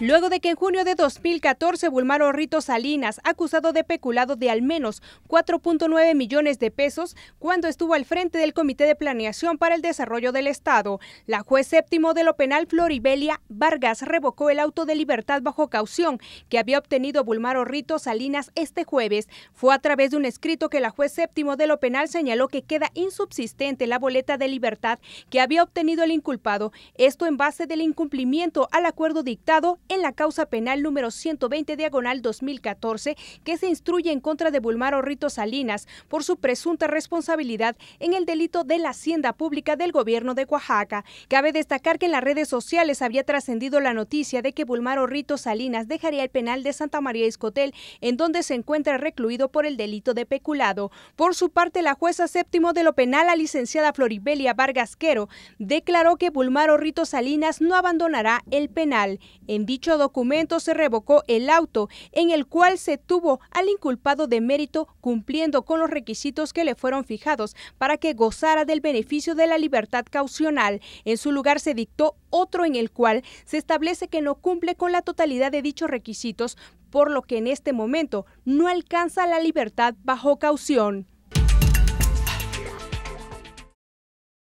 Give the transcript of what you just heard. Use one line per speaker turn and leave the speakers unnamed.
luego de que en junio de 2014 Bulmaro Rito Salinas, acusado de peculado de al menos 4.9 millones de pesos, cuando estuvo al frente del Comité de Planeación para el Desarrollo del Estado, la juez séptimo de lo penal Floribelia Vargas revocó el auto de libertad bajo caución que había obtenido Bulmaro Rito Salinas este jueves. Fue a través de un escrito que la juez séptimo de lo penal señaló que queda insubsistente la boleta de libertad que había obtenido el inculpado, esto en base del incumplimiento al acuerdo dictado en la causa penal número 120 diagonal 2014 que se instruye en contra de Bulmaro Rito Salinas por su presunta responsabilidad en el delito de la hacienda pública del gobierno de Oaxaca. Cabe destacar que en las redes sociales había trascendido la noticia de que Bulmaro Rito Salinas dejaría el penal de Santa María Escotel en donde se encuentra recluido por el delito de peculado. Por su parte, la jueza séptimo de lo penal, la licenciada Floribelia Vargasquero, declaró que Bulmaro Rito Salinas no abandonará el penal. En dicho documento se revocó el auto en el cual se tuvo al inculpado de mérito cumpliendo con los requisitos que le fueron fijados para que gozara del beneficio de la libertad caucional. En su lugar se dictó otro en el cual se establece que no cumple con la totalidad de dichos requisitos, por lo que en este momento no alcanza la libertad bajo caución.